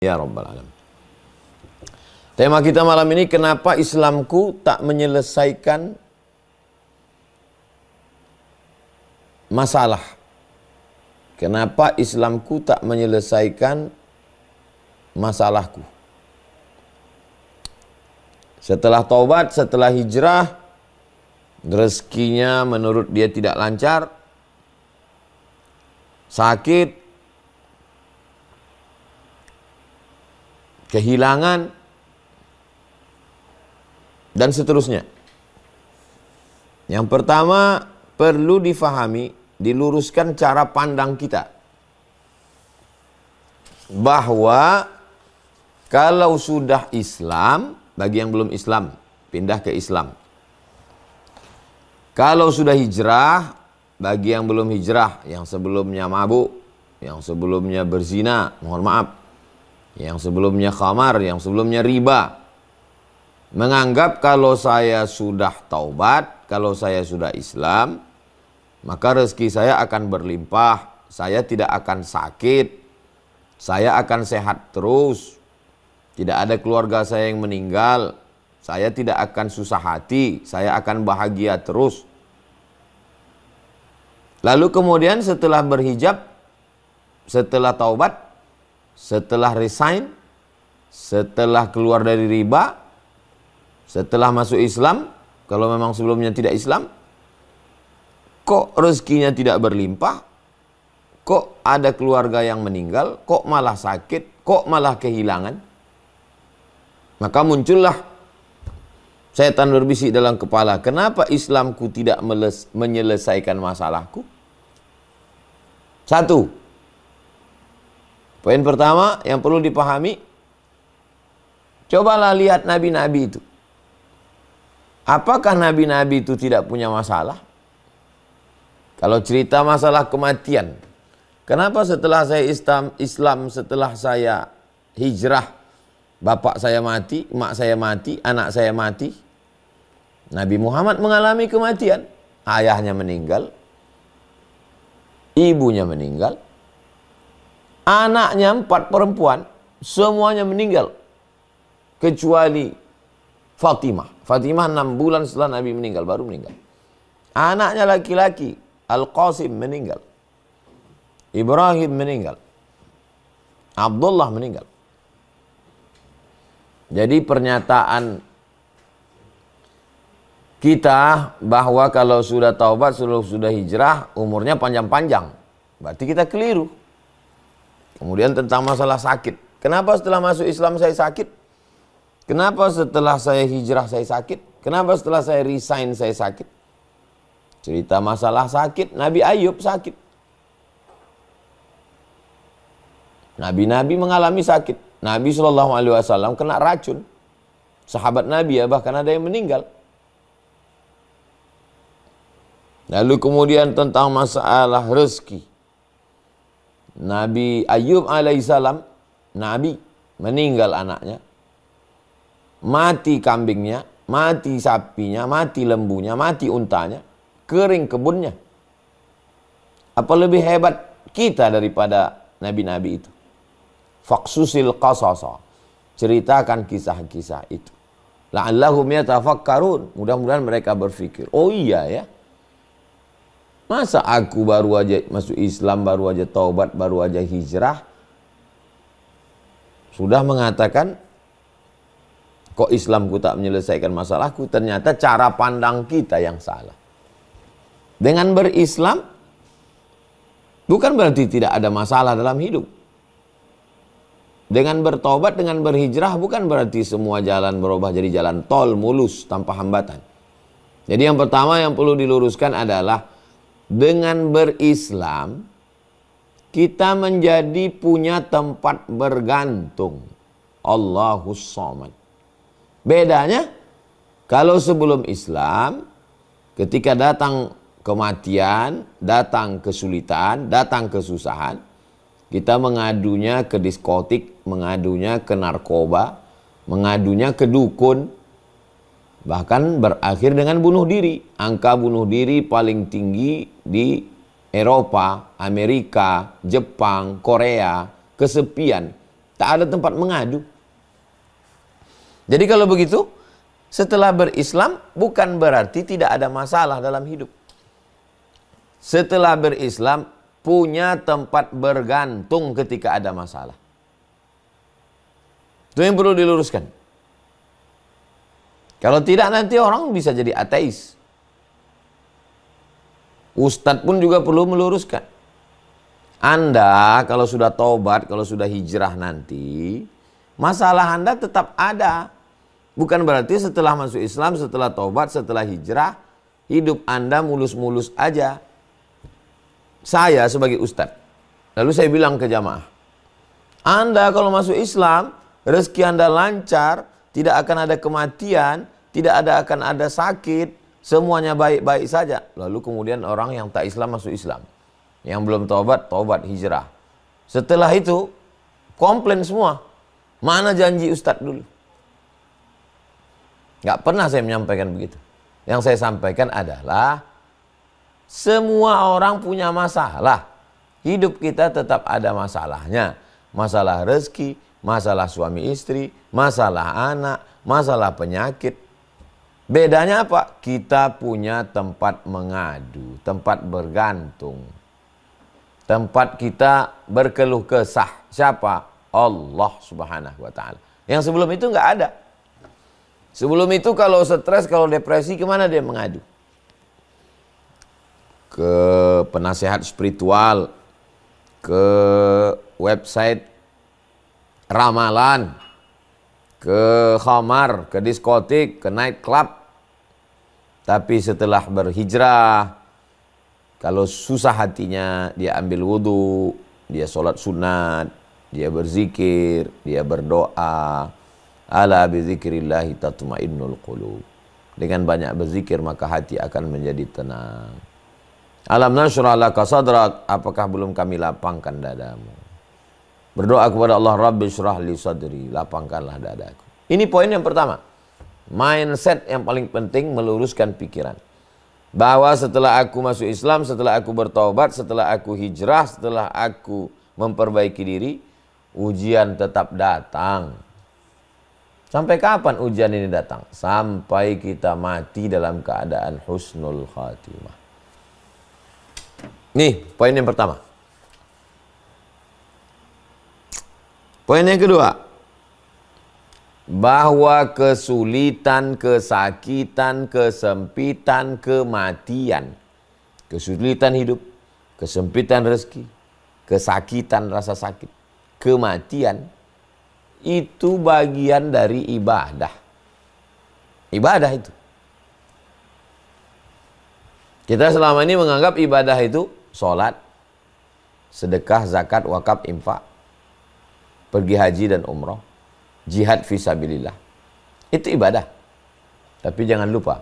Ya Rabbal Alamin. Tema kita malam ini, kenapa Islamku tak menyelesaikan masalah? Kenapa Islamku tak menyelesaikan masalahku? Setelah taubat, setelah hijrah, rezekinya menurut dia tidak lancar, sakit, kehilangan, dan seterusnya. Yang pertama, perlu difahami, diluruskan cara pandang kita. Bahwa kalau sudah Islam, bagi yang belum Islam, pindah ke Islam. Kalau sudah hijrah, bagi yang belum hijrah, yang sebelumnya mabuk, yang sebelumnya berzina, mohon maaf, yang sebelumnya khamar, yang sebelumnya riba. Menganggap kalau saya sudah taubat, kalau saya sudah Islam, maka rezeki saya akan berlimpah, saya tidak akan sakit, saya akan sehat terus, tidak ada keluarga saya yang meninggal, saya tidak akan susah hati, saya akan bahagia terus. Lalu kemudian setelah berhijab, setelah taubat, setelah resign, setelah keluar dari riba, setelah masuk Islam, kalau memang sebelumnya tidak Islam, kok rezekinya tidak berlimpah, kok ada keluarga yang meninggal, kok malah sakit, kok malah kehilangan. Maka muncullah setan berbisik dalam kepala, kenapa Islamku tidak menyelesaikan masalahku? Satu, Poin pertama yang perlu dipahami, cobalah lihat nabi-nabi itu. Apakah nabi-nabi itu tidak punya masalah? Kalau cerita masalah kematian, kenapa setelah saya Islam, Islam setelah saya hijrah, bapak saya mati, mak saya mati, anak saya mati? Nabi Muhammad mengalami kematian, ayahnya meninggal, ibunya meninggal, Anaknya empat perempuan, semuanya meninggal. Kecuali Fatimah. Fatimah enam bulan setelah Nabi meninggal, baru meninggal. Anaknya laki-laki, Al-Qasim meninggal. Ibrahim meninggal. Abdullah meninggal. Jadi pernyataan kita bahwa kalau sudah taubat, sudah, hijrah, umurnya panjang-panjang. Berarti kita keliru. Kemudian tentang masalah sakit. Kenapa setelah masuk Islam saya sakit? Kenapa setelah saya hijrah saya sakit? Kenapa setelah saya resign saya sakit? Cerita masalah sakit, Nabi Ayub sakit. Nabi-nabi mengalami sakit. Nabi Shallallahu Alaihi Wasallam kena racun. Sahabat Nabi ya bahkan ada yang meninggal. Lalu kemudian tentang masalah rezeki. Nabi Ayub alaihissalam, Nabi meninggal anaknya, mati kambingnya, mati sapinya, mati lembunya, mati untanya, kering kebunnya. Apa lebih hebat kita daripada nabi-nabi itu? Faksusil qasasa. Ceritakan kisah-kisah itu. La'allahum yatafakkarun. Mudah-mudahan mereka berfikir, Oh iya ya. Masa aku baru aja masuk Islam, baru aja taubat, baru aja hijrah. Sudah mengatakan, kok Islamku tak menyelesaikan masalahku. Ternyata cara pandang kita yang salah. Dengan berislam, bukan berarti tidak ada masalah dalam hidup. Dengan bertobat, dengan berhijrah, bukan berarti semua jalan berubah jadi jalan tol mulus tanpa hambatan. Jadi yang pertama yang perlu diluruskan adalah dengan berislam kita menjadi punya tempat bergantung Allahus Samad. Bedanya kalau sebelum Islam ketika datang kematian, datang kesulitan, datang kesusahan, kita mengadunya ke diskotik, mengadunya ke narkoba, mengadunya ke dukun, bahkan berakhir dengan bunuh diri. Angka bunuh diri paling tinggi di Eropa, Amerika, Jepang, Korea, kesepian. Tak ada tempat mengadu. Jadi kalau begitu, setelah berislam bukan berarti tidak ada masalah dalam hidup. Setelah berislam punya tempat bergantung ketika ada masalah. Itu yang perlu diluruskan. Kalau tidak nanti orang bisa jadi ateis. Ustadz pun juga perlu meluruskan. Anda kalau sudah tobat, kalau sudah hijrah nanti, masalah Anda tetap ada. Bukan berarti setelah masuk Islam, setelah tobat, setelah hijrah, hidup Anda mulus-mulus aja. Saya sebagai ustadz, lalu saya bilang ke jamaah, Anda kalau masuk Islam, rezeki Anda lancar, tidak akan ada kematian, tidak ada akan ada sakit, semuanya baik-baik saja. Lalu kemudian orang yang tak Islam masuk Islam. Yang belum taubat, taubat hijrah. Setelah itu, komplain semua. Mana janji Ustadz dulu? Gak pernah saya menyampaikan begitu. Yang saya sampaikan adalah, semua orang punya masalah. Hidup kita tetap ada masalahnya. Masalah rezeki, masalah suami istri, masalah anak, masalah penyakit. Bedanya apa? Kita punya tempat mengadu, tempat bergantung. Tempat kita berkeluh kesah. Siapa? Allah Subhanahu wa taala. Yang sebelum itu nggak ada. Sebelum itu kalau stres, kalau depresi kemana dia mengadu? Ke penasehat spiritual, ke website ramalan, ke khamar, ke diskotik, ke night club. Tapi setelah berhijrah, kalau susah hatinya dia ambil wudhu, dia sholat sunat, dia berzikir, dia berdoa. Ala bizikrillahi tatmainnul qulub. Dengan banyak berzikir maka hati akan menjadi tenang. Alam nasyrah laka sadrak, apakah belum kami lapangkan dadamu? Berdoa kepada Allah, Rabbi syrah li sadri, lapangkanlah dadaku. Ini poin yang pertama. Mindset yang paling penting meluruskan pikiran. Bahwa setelah aku masuk Islam, setelah aku bertobat, setelah aku hijrah, setelah aku memperbaiki diri, ujian tetap datang. Sampai kapan ujian ini datang? Sampai kita mati dalam keadaan husnul khatimah. Nih, poin yang pertama. Poin yang kedua, bahwa kesulitan, kesakitan, kesempitan, kematian, kesulitan hidup, kesempitan rezeki, kesakitan rasa sakit, kematian itu bagian dari ibadah. Ibadah itu. Kita selama ini menganggap ibadah itu sholat, sedekah, zakat, wakaf, infak pergi haji dan umroh, jihad visabilillah. Itu ibadah. Tapi jangan lupa,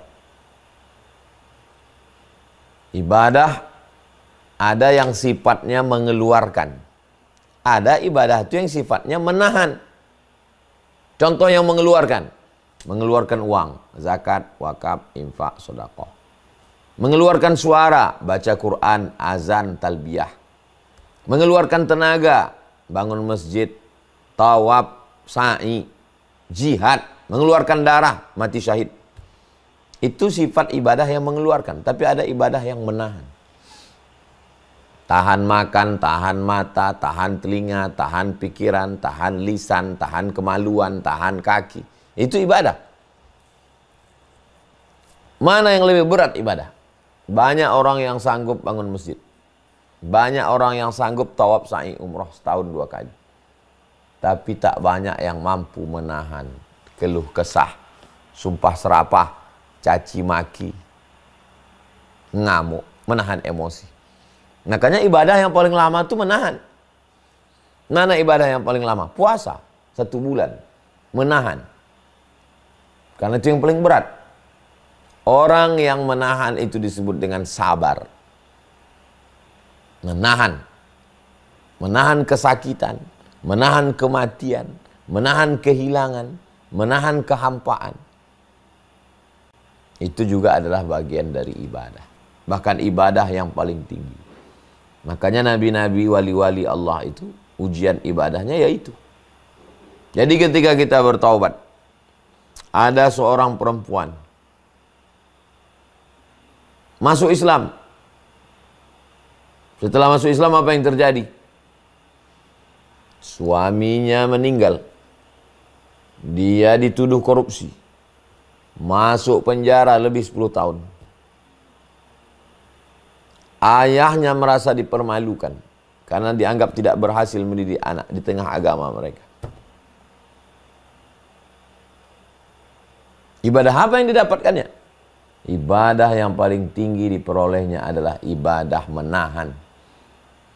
ibadah ada yang sifatnya mengeluarkan. Ada ibadah itu yang sifatnya menahan. Contoh yang mengeluarkan. Mengeluarkan uang, zakat, wakaf, infak, sodakoh. Mengeluarkan suara, baca Quran, azan, talbiyah. Mengeluarkan tenaga, bangun masjid, Tawab sa'i, jihad, mengeluarkan darah, mati syahid. Itu sifat ibadah yang mengeluarkan, tapi ada ibadah yang menahan. Tahan makan, tahan mata, tahan telinga, tahan pikiran, tahan lisan, tahan kemaluan, tahan kaki. Itu ibadah. Mana yang lebih berat ibadah? Banyak orang yang sanggup bangun masjid. Banyak orang yang sanggup tawab sa'i umroh setahun dua kali tapi tak banyak yang mampu menahan keluh kesah, sumpah serapah, caci maki, ngamuk, menahan emosi. Makanya ibadah yang paling lama itu menahan. Mana ibadah yang paling lama? Puasa satu bulan, menahan. Karena itu yang paling berat. Orang yang menahan itu disebut dengan sabar. Menahan. Menahan kesakitan, menahan kematian, menahan kehilangan, menahan kehampaan. Itu juga adalah bagian dari ibadah. Bahkan ibadah yang paling tinggi. Makanya nabi-nabi wali-wali Allah itu ujian ibadahnya yaitu. Jadi ketika kita bertaubat, ada seorang perempuan masuk Islam. Setelah masuk Islam apa yang terjadi? Suaminya meninggal. Dia dituduh korupsi. Masuk penjara lebih 10 tahun. Ayahnya merasa dipermalukan karena dianggap tidak berhasil mendidik anak di tengah agama mereka. Ibadah apa yang didapatkannya? Ibadah yang paling tinggi diperolehnya adalah ibadah menahan.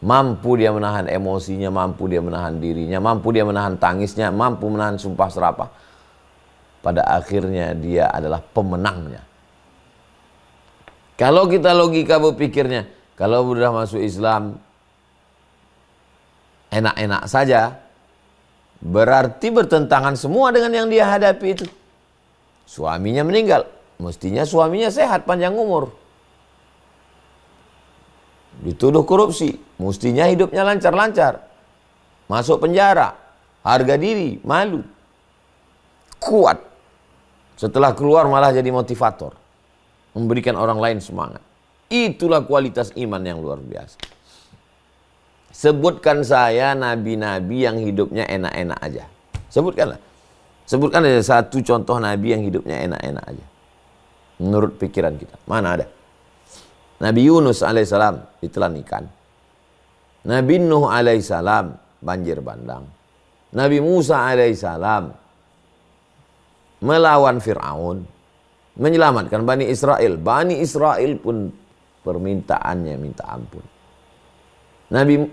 Mampu dia menahan emosinya, mampu dia menahan dirinya, mampu dia menahan tangisnya, mampu menahan sumpah serapah. Pada akhirnya dia adalah pemenangnya. Kalau kita logika berpikirnya, kalau sudah masuk Islam enak-enak saja, berarti bertentangan semua dengan yang dia hadapi itu. Suaminya meninggal, mestinya suaminya sehat panjang umur dituduh korupsi, mestinya hidupnya lancar-lancar. Masuk penjara, harga diri, malu. Kuat. Setelah keluar malah jadi motivator. Memberikan orang lain semangat. Itulah kualitas iman yang luar biasa. Sebutkan saya nabi-nabi yang hidupnya enak-enak aja. Sebutkanlah. Sebutkan ada satu contoh nabi yang hidupnya enak-enak aja. Menurut pikiran kita. Mana ada? Nabi Yunus alaihissalam ditelan ikan. Nabi Nuh alaihissalam banjir bandang. Nabi Musa alaihissalam melawan Fir'aun. Menyelamatkan Bani Israel. Bani Israel pun permintaannya minta ampun. Nabi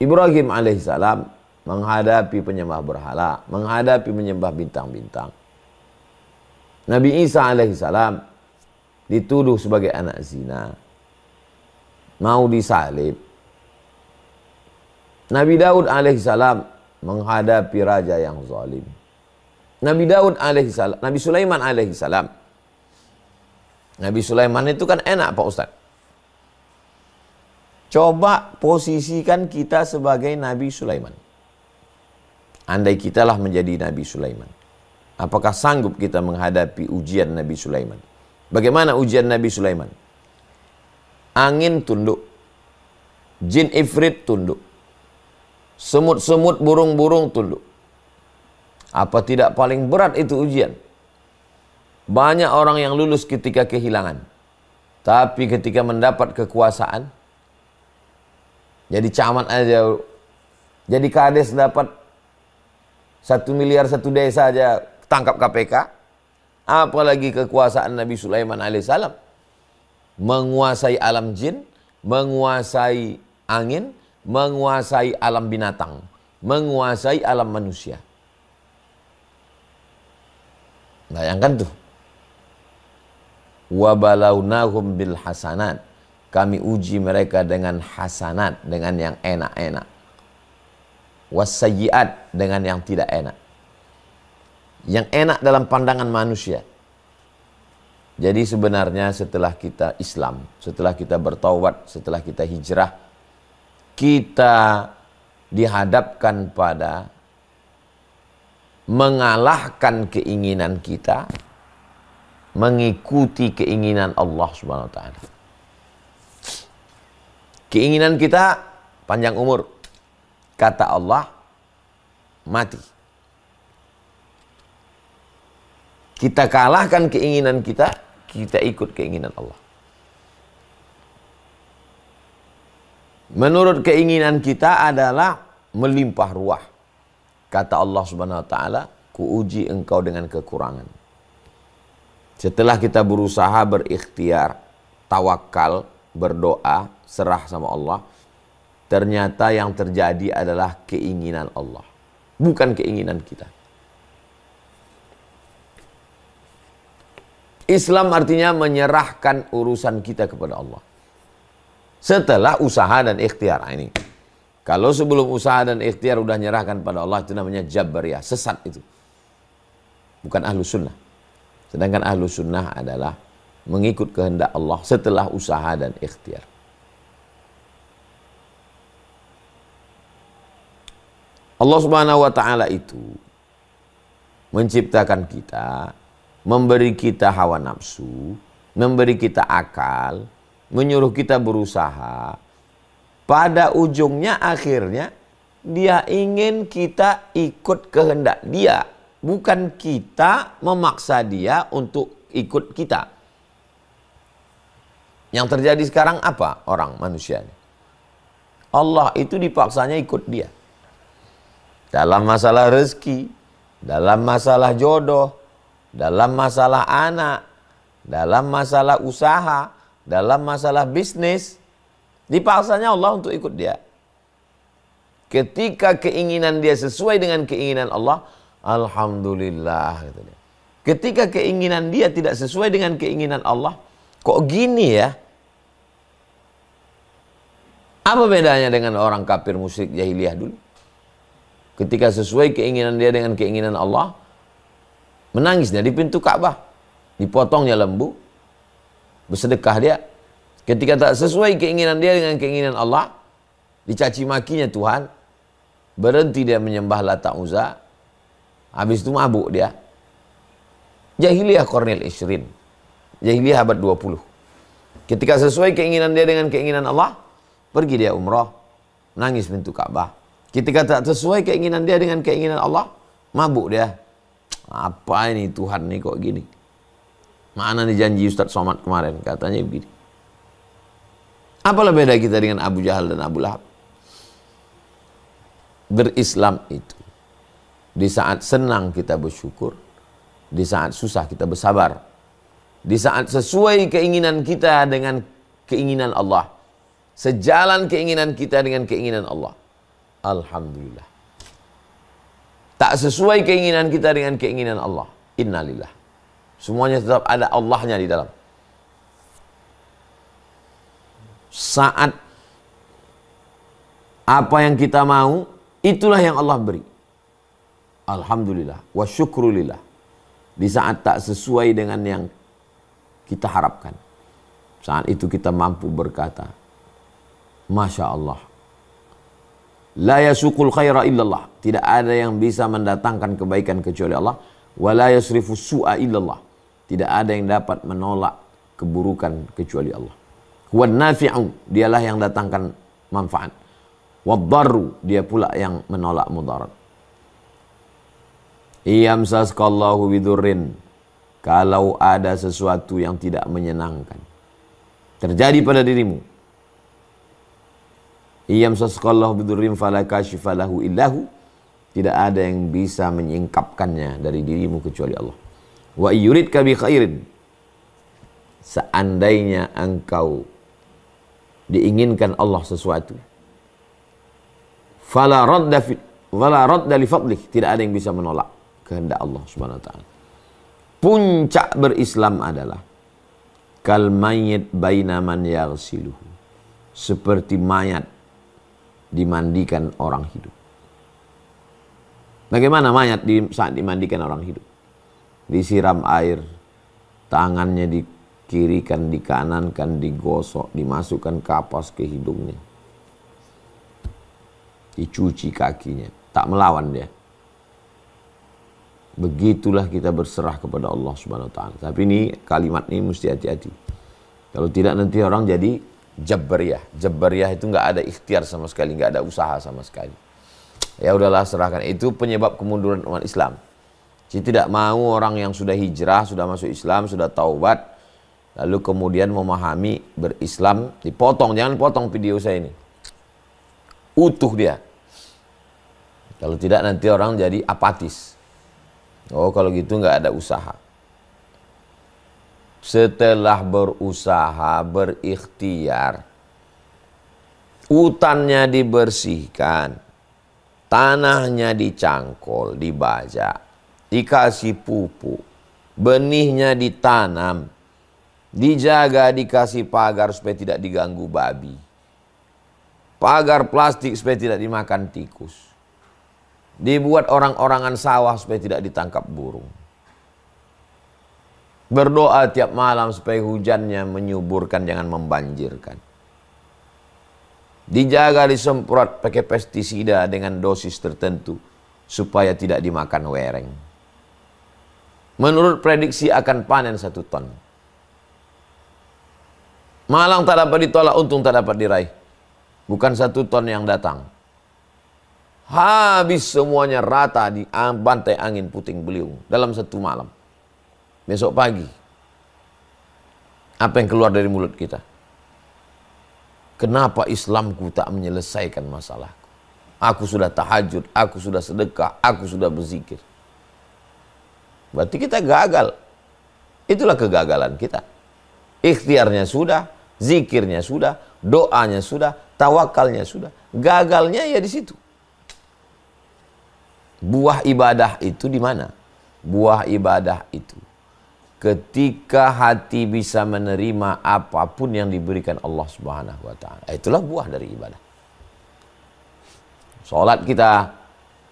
Ibrahim alaihissalam menghadapi penyembah berhala, menghadapi penyembah bintang-bintang. Nabi Isa alaihissalam dituduh sebagai anak zina mau disalib. Nabi Daud alaihissalam menghadapi raja yang zalim. Nabi Daud alaihissalam, Nabi Sulaiman alaihissalam. Nabi Sulaiman itu kan enak Pak Ustaz. Coba posisikan kita sebagai Nabi Sulaiman. Andai kita lah menjadi Nabi Sulaiman. Apakah sanggup kita menghadapi ujian Nabi Sulaiman? Bagaimana ujian Nabi Sulaiman? angin tunduk, jin ifrit tunduk, semut-semut burung-burung tunduk. Apa tidak paling berat itu ujian? Banyak orang yang lulus ketika kehilangan. Tapi ketika mendapat kekuasaan, jadi camat aja, jadi kades dapat satu miliar satu desa aja tangkap KPK, apalagi kekuasaan Nabi Sulaiman alaihissalam menguasai alam jin, menguasai angin, menguasai alam binatang, menguasai alam manusia. Bayangkan tuh. Wabalaunahum bil hasanat. Kami uji mereka dengan hasanat, dengan yang enak-enak. Wasayiat dengan yang tidak enak. Yang enak dalam pandangan manusia, jadi sebenarnya setelah kita Islam, setelah kita bertawad, setelah kita hijrah, kita dihadapkan pada mengalahkan keinginan kita mengikuti keinginan Allah Subhanahu wa taala. Keinginan kita panjang umur. Kata Allah mati. Kita kalahkan keinginan kita kita ikut keinginan Allah. Menurut keinginan kita adalah melimpah ruah. Kata Allah Subhanahu wa taala, "Kuuji engkau dengan kekurangan." Setelah kita berusaha berikhtiar, tawakal, berdoa, serah sama Allah, ternyata yang terjadi adalah keinginan Allah, bukan keinginan kita. Islam artinya menyerahkan urusan kita kepada Allah. Setelah usaha dan ikhtiar nah, ini. Kalau sebelum usaha dan ikhtiar udah menyerahkan pada Allah itu namanya jabariyah, sesat itu. Bukan ahlu sunnah. Sedangkan ahlu sunnah adalah mengikut kehendak Allah setelah usaha dan ikhtiar. Allah Subhanahu wa taala itu menciptakan kita memberi kita hawa nafsu, memberi kita akal, menyuruh kita berusaha, pada ujungnya akhirnya dia ingin kita ikut kehendak dia, bukan kita memaksa dia untuk ikut kita. Yang terjadi sekarang apa orang manusia ini? Allah itu dipaksanya ikut dia. Dalam masalah rezeki, dalam masalah jodoh, dalam masalah anak, dalam masalah usaha, dalam masalah bisnis, dipaksanya Allah untuk ikut dia. Ketika keinginan dia sesuai dengan keinginan Allah, alhamdulillah Ketika keinginan dia tidak sesuai dengan keinginan Allah, kok gini ya? Apa bedanya dengan orang kafir musyrik jahiliyah dulu? Ketika sesuai keinginan dia dengan keinginan Allah, menangisnya dia di pintu Ka'bah. Dipotongnya lembu. Bersedekah dia. Ketika tak sesuai keinginan dia dengan keinginan Allah, dicaci makinya Tuhan. Berhenti dia menyembah Lata Uza Habis itu mabuk dia. Jahiliyah Kornil Isrin Jahiliyah abad 20. Ketika sesuai keinginan dia dengan keinginan Allah, pergi dia Umroh menangis pintu Ka'bah. Ketika tak sesuai keinginan dia dengan keinginan Allah, mabuk dia. Apa ini Tuhan nih kok gini? Mana nih janji Ustadz Somad kemarin? Katanya begini. Apalah beda kita dengan Abu Jahal dan Abu Lahab? Berislam itu. Di saat senang kita bersyukur. Di saat susah kita bersabar. Di saat sesuai keinginan kita dengan keinginan Allah. Sejalan keinginan kita dengan keinginan Allah. Alhamdulillah. Tak sesuai keinginan kita dengan keinginan Allah. Innalillah. Semuanya tetap ada Allahnya di dalam. Saat apa yang kita mau, itulah yang Allah beri. Alhamdulillah wa syukrulillah. Di saat tak sesuai dengan yang kita harapkan. Saat itu kita mampu berkata, Masya Allah, La yasukul khaira illallah. Tidak ada yang bisa mendatangkan kebaikan kecuali Allah. Wa la yasrifu su'a illallah. Tidak ada yang dapat menolak keburukan kecuali Allah. Huwa nafi'u. Dialah yang datangkan manfaat. Waddaru. Dia pula yang menolak mudarat. Iyamsaskallahu bidurrin. Kalau ada sesuatu yang tidak menyenangkan. Terjadi pada dirimu Iyamsasqallahu bidurrim fala kasyifa illahu. Tidak ada yang bisa menyingkapkannya dari dirimu kecuali Allah. Wa yuridka bi khairin. Seandainya engkau diinginkan Allah sesuatu. Fala radda wala radda li fadlik. Tidak ada yang bisa menolak kehendak Allah Subhanahu wa taala. Puncak berislam adalah kal mayit baina yaghsiluhu. Seperti mayat dimandikan orang hidup. Bagaimana mayat di, saat dimandikan orang hidup? Disiram air, tangannya di dikanankan, digosok, dimasukkan kapas ke hidungnya. Dicuci kakinya, tak melawan dia. Begitulah kita berserah kepada Allah Subhanahu wa taala. Tapi ini kalimat ini mesti hati-hati. Kalau tidak nanti orang jadi Jabariyah. Jabariyah itu nggak ada ikhtiar sama sekali, nggak ada usaha sama sekali. Ya udahlah serahkan. Itu penyebab kemunduran umat Islam. Jadi tidak mau orang yang sudah hijrah, sudah masuk Islam, sudah taubat, lalu kemudian memahami berislam, dipotong. Jangan potong video saya ini. Utuh dia. Kalau tidak nanti orang jadi apatis. Oh kalau gitu nggak ada usaha setelah berusaha berikhtiar hutannya dibersihkan tanahnya dicangkul, dibajak dikasih pupuk benihnya ditanam dijaga dikasih pagar supaya tidak diganggu babi pagar plastik supaya tidak dimakan tikus dibuat orang-orangan sawah supaya tidak ditangkap burung Berdoa tiap malam supaya hujannya menyuburkan, jangan membanjirkan. Dijaga disemprot pakai pestisida dengan dosis tertentu supaya tidak dimakan wereng. Menurut prediksi akan panen satu ton. Malang tak dapat ditolak, untung tak dapat diraih. Bukan satu ton yang datang. Habis semuanya rata di bantai angin puting beliung dalam satu malam besok pagi, apa yang keluar dari mulut kita? Kenapa Islamku tak menyelesaikan masalahku? Aku sudah tahajud, aku sudah sedekah, aku sudah berzikir. Berarti kita gagal. Itulah kegagalan kita. Ikhtiarnya sudah, zikirnya sudah, doanya sudah, tawakalnya sudah. Gagalnya ya di situ. Buah ibadah itu di mana? Buah ibadah itu ketika hati bisa menerima apapun yang diberikan Allah Subhanahu wa taala. Eh, itulah buah dari ibadah. Salat kita,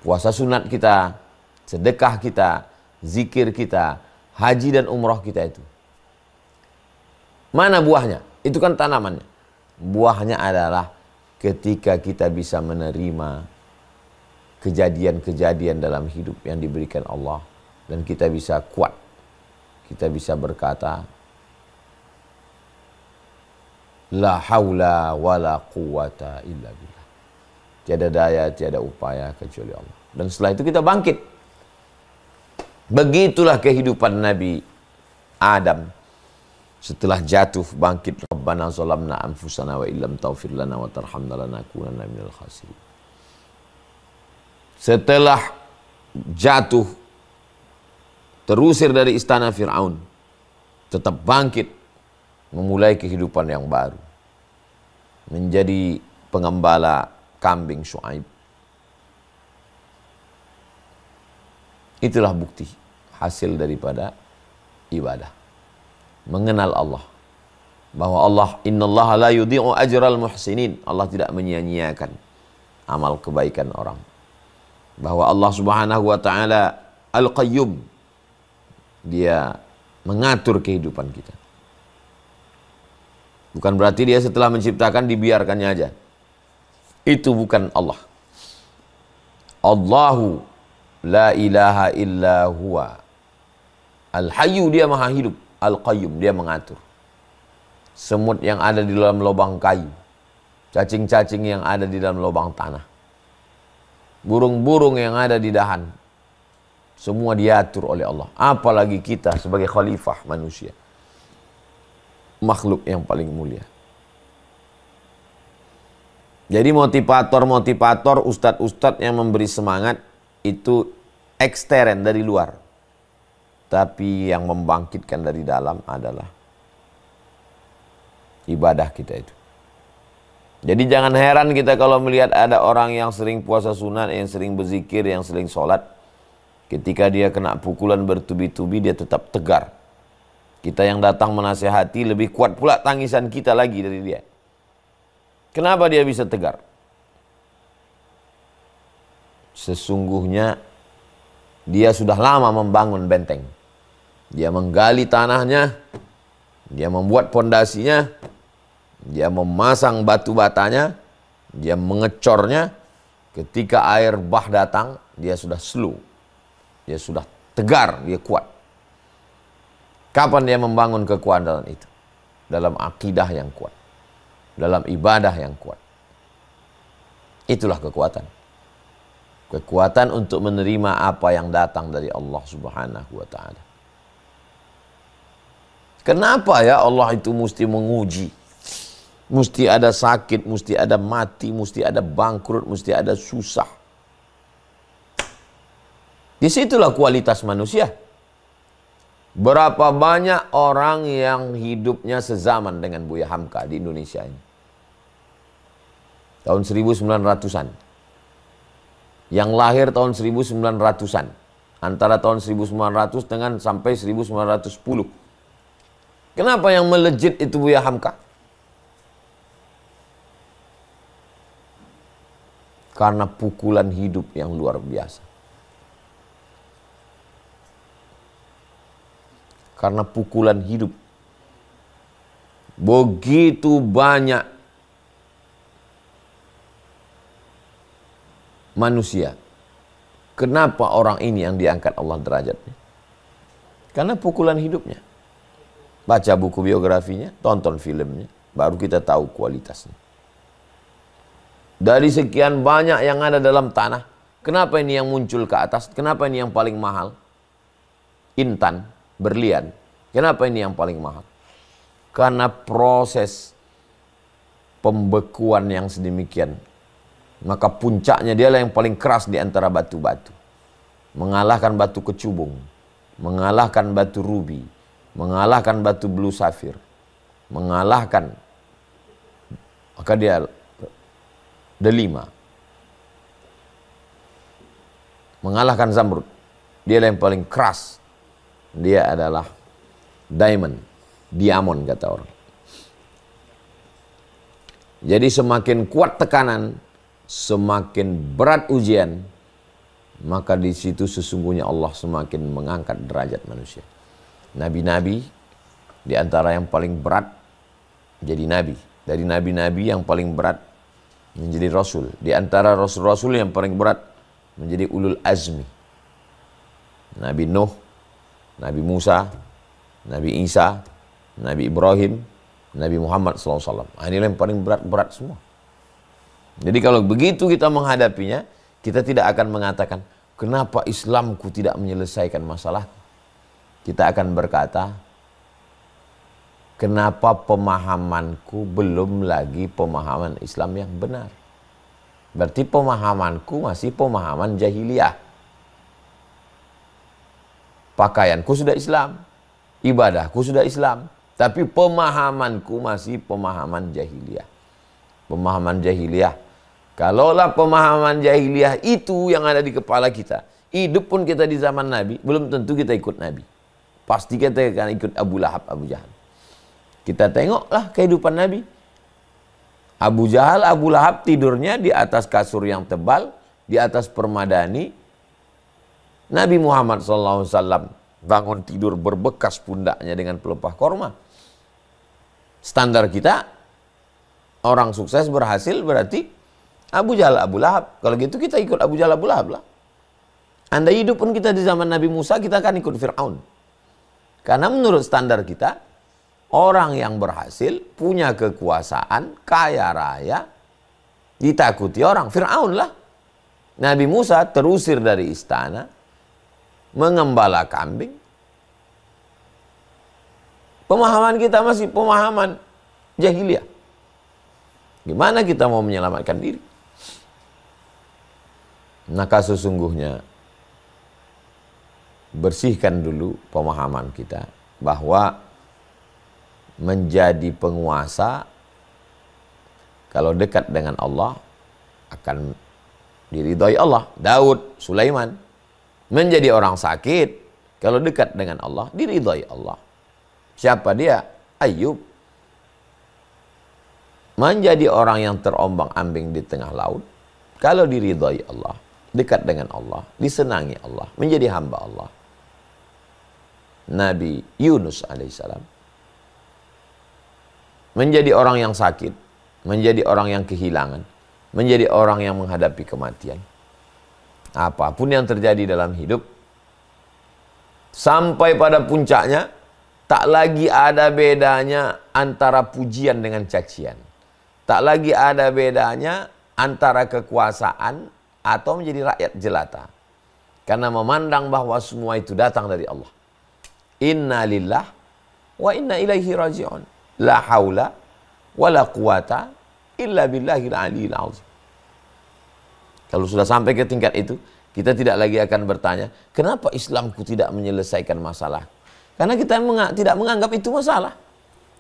puasa sunat kita, sedekah kita, zikir kita, haji dan umroh kita itu. Mana buahnya? Itu kan tanamannya. Buahnya adalah ketika kita bisa menerima kejadian-kejadian dalam hidup yang diberikan Allah dan kita bisa kuat kita bisa berkata la haula wala quwata illa billah. Tiada daya, tiada upaya kecuali Allah. Dan setelah itu kita bangkit. Begitulah kehidupan Nabi Adam setelah jatuh bangkit Rabbana zalamna anfusana wa illam tawfir lana wa tarhamna lanakunanna minal khasirin. Setelah jatuh terusir dari istana Firaun, tetap bangkit memulai kehidupan yang baru. Menjadi pengembala kambing Shu'aib. Itulah bukti hasil daripada ibadah. Mengenal Allah. Bahwa Allah, Allah la yudhi'u ajral muhsinin. Allah tidak menyia-nyiakan amal kebaikan orang. Bahwa Allah subhanahu wa ta'ala al-qayyum dia mengatur kehidupan kita. Bukan berarti dia setelah menciptakan dibiarkannya aja. Itu bukan Allah. Allahu la ilaha illa huwa. al Hayu dia maha hidup, Al-Qayyum dia mengatur. Semut yang ada di dalam lubang kayu, cacing-cacing yang ada di dalam lubang tanah, burung-burung yang ada di dahan, semua diatur oleh Allah. Apalagi kita sebagai khalifah manusia. Makhluk yang paling mulia. Jadi motivator-motivator, ustadz-ustadz yang memberi semangat itu ekstern dari luar. Tapi yang membangkitkan dari dalam adalah ibadah kita itu. Jadi jangan heran kita kalau melihat ada orang yang sering puasa sunat, yang sering berzikir, yang sering sholat. Ketika dia kena pukulan bertubi-tubi, dia tetap tegar. Kita yang datang menasehati lebih kuat pula tangisan kita lagi dari dia. Kenapa dia bisa tegar? Sesungguhnya dia sudah lama membangun benteng. Dia menggali tanahnya, dia membuat pondasinya, dia memasang batu batanya, dia mengecornya. Ketika air bah datang, dia sudah slow dia sudah tegar, dia kuat. Kapan dia membangun kekuatan itu? Dalam akidah yang kuat. Dalam ibadah yang kuat. Itulah kekuatan. Kekuatan untuk menerima apa yang datang dari Allah Subhanahu wa taala. Kenapa ya Allah itu mesti menguji? Mesti ada sakit, mesti ada mati, mesti ada bangkrut, mesti ada susah. Disitulah kualitas manusia. Berapa banyak orang yang hidupnya sezaman dengan Buya Hamka di Indonesia ini. Tahun 1900-an. Yang lahir tahun 1900-an. Antara tahun 1900 dengan sampai 1910. Kenapa yang melejit itu Buya Hamka? Karena pukulan hidup yang luar biasa. karena pukulan hidup. Begitu banyak manusia. Kenapa orang ini yang diangkat Allah derajatnya? Karena pukulan hidupnya. Baca buku biografinya, tonton filmnya, baru kita tahu kualitasnya. Dari sekian banyak yang ada dalam tanah, kenapa ini yang muncul ke atas? Kenapa ini yang paling mahal? Intan berlian. Kenapa ini yang paling mahal? Karena proses pembekuan yang sedemikian. Maka puncaknya dialah yang paling keras di antara batu-batu. Mengalahkan batu kecubung, mengalahkan batu rubi, mengalahkan batu blue safir, mengalahkan maka dia delima mengalahkan Zamrud. Dia yang paling keras dia adalah diamond, diamond kata orang. Jadi semakin kuat tekanan, semakin berat ujian, maka di situ sesungguhnya Allah semakin mengangkat derajat manusia. Nabi-nabi di antara yang paling berat jadi nabi. Dari nabi-nabi yang paling berat menjadi rasul. Di antara rasul-rasul yang paling berat menjadi ulul azmi. Nabi Nuh Nabi Musa, Nabi Isa, Nabi Ibrahim, Nabi Muhammad SAW. Ah, ini yang paling berat-berat semua. Jadi kalau begitu kita menghadapinya, kita tidak akan mengatakan, kenapa Islamku tidak menyelesaikan masalah? Kita akan berkata, kenapa pemahamanku belum lagi pemahaman Islam yang benar? Berarti pemahamanku masih pemahaman jahiliyah pakaianku sudah Islam, ibadahku sudah Islam, tapi pemahamanku masih pemahaman jahiliyah. Pemahaman jahiliyah. Kalaulah pemahaman jahiliyah itu yang ada di kepala kita, hidup pun kita di zaman Nabi, belum tentu kita ikut Nabi. Pasti kita akan ikut Abu Lahab, Abu Jahal. Kita tengoklah kehidupan Nabi. Abu Jahal, Abu Lahab tidurnya di atas kasur yang tebal, di atas permadani, Nabi Muhammad SAW bangun tidur berbekas pundaknya dengan pelepah korma. Standar kita, orang sukses berhasil berarti Abu Jahal, Abu Lahab. Kalau gitu kita ikut Abu Jahal, Abu Lahab lah. Anda hidup pun kita di zaman Nabi Musa, kita akan ikut Fir'aun. Karena menurut standar kita, orang yang berhasil, punya kekuasaan, kaya raya, ditakuti orang. Fir'aun lah. Nabi Musa terusir dari istana, mengembala kambing. Pemahaman kita masih pemahaman jahiliyah. Gimana kita mau menyelamatkan diri? Maka sesungguhnya bersihkan dulu pemahaman kita bahwa menjadi penguasa kalau dekat dengan Allah akan diridhai Allah. Daud, Sulaiman, menjadi orang sakit kalau dekat dengan Allah diridhai Allah. Siapa dia? Ayub. Menjadi orang yang terombang ambing di tengah laut kalau diridhai Allah, dekat dengan Allah, disenangi Allah, menjadi hamba Allah. Nabi Yunus alaihissalam menjadi orang yang sakit, menjadi orang yang kehilangan, menjadi orang yang menghadapi kematian apapun yang terjadi dalam hidup, sampai pada puncaknya, tak lagi ada bedanya antara pujian dengan cacian. Tak lagi ada bedanya antara kekuasaan atau menjadi rakyat jelata. Karena memandang bahwa semua itu datang dari Allah. Inna lillah wa inna ilaihi raji'un. La haula wa la quwata illa billahi aliyil azim. Kalau sudah sampai ke tingkat itu, kita tidak lagi akan bertanya, kenapa Islamku tidak menyelesaikan masalah? Karena kita menga tidak menganggap itu masalah.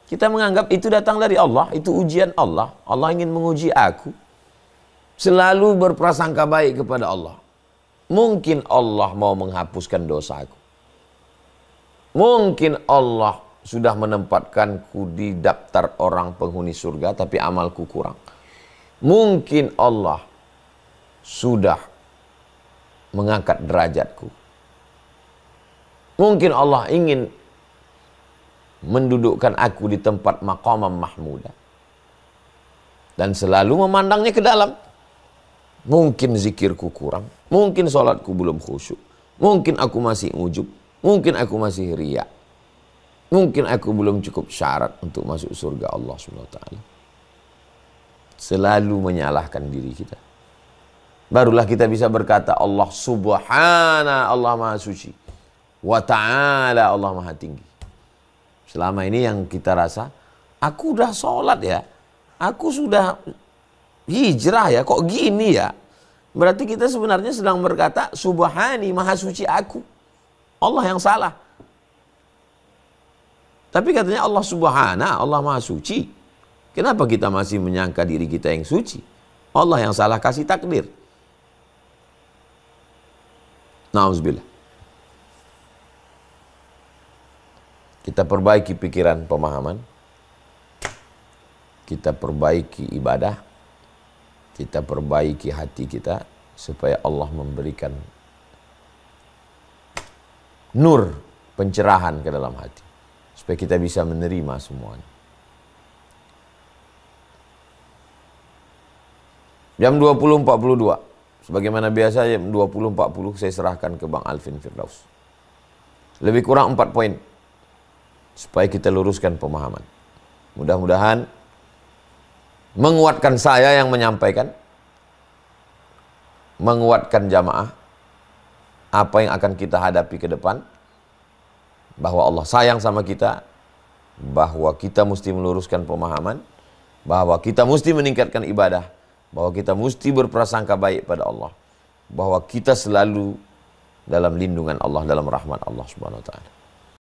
Kita menganggap itu datang dari Allah, itu ujian Allah. Allah ingin menguji aku. Selalu berprasangka baik kepada Allah. Mungkin Allah mau menghapuskan dosaku. Mungkin Allah sudah menempatkanku di daftar orang penghuni surga, tapi amalku kurang. Mungkin Allah sudah mengangkat derajatku. Mungkin Allah ingin mendudukkan aku di tempat maqamah mahmuda. Dan selalu memandangnya ke dalam. Mungkin zikirku kurang. Mungkin sholatku belum khusyuk. Mungkin aku masih ujub. Mungkin aku masih riak. Mungkin aku belum cukup syarat untuk masuk surga Allah SWT. Selalu menyalahkan diri kita barulah kita bisa berkata Allah subhana Allah maha suci wa ta'ala Allah maha tinggi selama ini yang kita rasa aku udah sholat ya aku sudah hijrah ya kok gini ya berarti kita sebenarnya sedang berkata subhani maha suci aku Allah yang salah tapi katanya Allah subhana Allah maha suci Kenapa kita masih menyangka diri kita yang suci? Allah yang salah kasih takdir. Nauzubillah. Kita perbaiki pikiran pemahaman. Kita perbaiki ibadah. Kita perbaiki hati kita supaya Allah memberikan nur pencerahan ke dalam hati supaya kita bisa menerima semuanya. Jam 20.42 Sebagaimana biasa 20-40 saya serahkan ke Bang Alvin Firdaus. Lebih kurang 4 poin. Supaya kita luruskan pemahaman. Mudah-mudahan menguatkan saya yang menyampaikan. Menguatkan jamaah. Apa yang akan kita hadapi ke depan. Bahwa Allah sayang sama kita. Bahwa kita mesti meluruskan pemahaman. Bahwa kita mesti meningkatkan ibadah bahwa kita mesti berprasangka baik pada Allah bahwa kita selalu dalam lindungan Allah dalam rahmat Allah Subhanahu wa taala